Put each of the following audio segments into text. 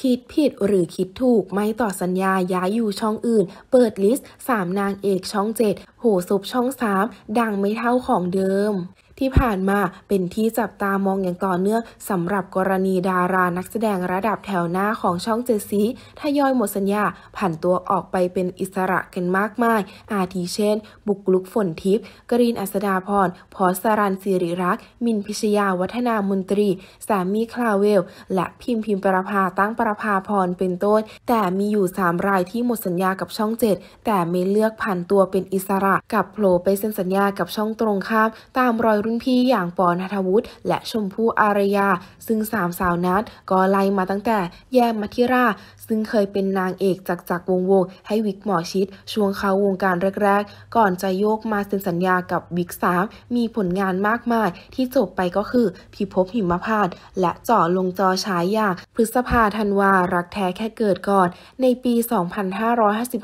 คิดผิดหรือคิดถูก ไม่ต่อสัญญาย้ายอยู่ช่องอื่น เปิดลิสต์ 3 นางเอกช่อง7โหสุบช่อง 3 ดังไม่เท่าของเดิมที่ผ่านมาเป็นที่จับตามองอย่างต่อเนื่องสำหรับกรณีดารานักแสดงระดับแถวหน้าของช่องเจซีทยอยหมดสัญญาผ่านตัวออกไปเป็นอิสระกันมากมาย อาทิเช่น บุกลุกฝนทิพย์กรีนอัสดาพรพอสรันสิริรักษ์มินพิชยาวัฒนามนตรีสามีคลาเวลและพิมพิมประภาตั้งประภาพรเป็นต้น แต่มีอยู่3รายที่หมดสัญญากับช่องเจ็ดแต่ไม่เลือกผ่านตัวเป็นอิสระกับโผล่ไปเซ็นสัญญากับช่องตรงข้ามตามรอยรุ่นพี่อย่างปอนัทวุฒิและชมพู่อารยา ซึ่งสามสาวนัดก็ไล่มาตั้งแต่แย้มมัทิราซึ่งเคยเป็นนางเอกจากจากวงวงให้วิกหมอชิด ช่วงเข้าวงการแรกๆ ก่อนจะโยกมาเซ็นสัญญากับวิกสามมีผลงานมากมายที่จบไปก็คือพิภพหิมพาตและเจาะลงจอฉายอย่างพฤษภาธันวารักแท้แค่เกิดก่อน ในปี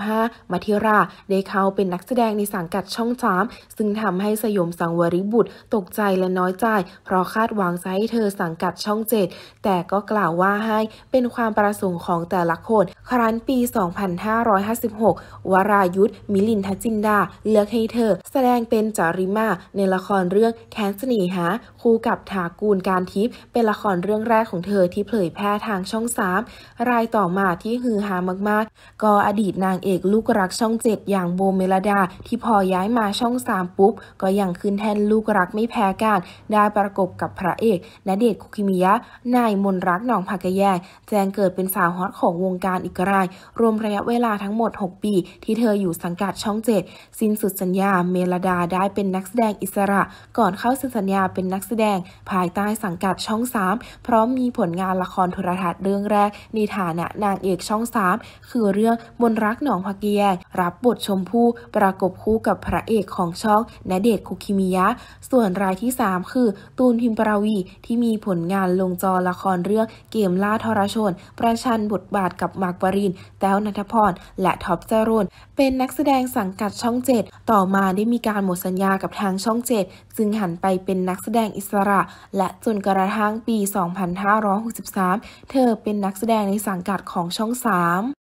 2555มัทิราได้เข้าเป็นนักแสดงในสังกัดช่องสามซึ่งทำให้สยมสังวริบุตรตกใจและน้อยใจ เพราะคาดหวังจะให้เธอสังกัดช่องเจ็ดแต่ก็กล่าวว่าให้เป็นความประสงค์ของแต่ละคน ครั้นปี 2556 วรายุทธมิลินทจินดา เลือกให้เธอแสดงเป็นจาริมาในละครเรื่องแคนสนีหา คู่กับถากูลการทิพย์ เป็นละครเรื่องแรกของเธอที่เผยแพร่ทางช่อง 3 รายต่อมาที่ฮือฮามาก ๆ ก็อดีตนางเอกลูกรักช่องเจ็ดอย่างโบเมลดาที่พอย้ายมาช่อง3ปุ๊บก็ยังขึ้นแทนลูกรักไม่ไม่แพ้กันได้ประกบกับพระเอก ณเดชคุกิมิยะนายมนรักหนองผักกแยแจ้งเกิดเป็นสาวฮอตของวงการอีกรายรวมระยะเวลาทั้งหมด 6 ปีที่เธออยู่สังกัดช่องเจ็ดสิ้นสุดสัญญา เมลดาได้เป็นนักแสดงอิสระ ก่อนเข้าสซ็นสัญญาเป็นนักแสดงภายใต้สังกัดช่อง3พร้อมมีผลงานละครโทรทัศน์เรื่องแรกในฐานะนางเอกช่อง3คือเรื่องมนรักหนองผักกแยรับบทชมพู่ประกบคู่กับพระเอกของช่องณเดชคุกิมิยะ ส่วนรายที่ 3 คือ ตูนพิมปราวีที่มีผลงานลงจอละครเรื่องเกมล่าทรชน ประชันบทบาทกับมาร์กปริน แต้วนัทพร และท็อปจรุนเป็นนักแสดงสังกัดช่อง 7 ต่อมาได้มีการหมดสัญญากับทางช่อง7จึงหันไปเป็นนักแสดงอิสระ และจนกระทั่งปี 2563 เธอเป็นนักแสดงในสังกัดของช่อง 3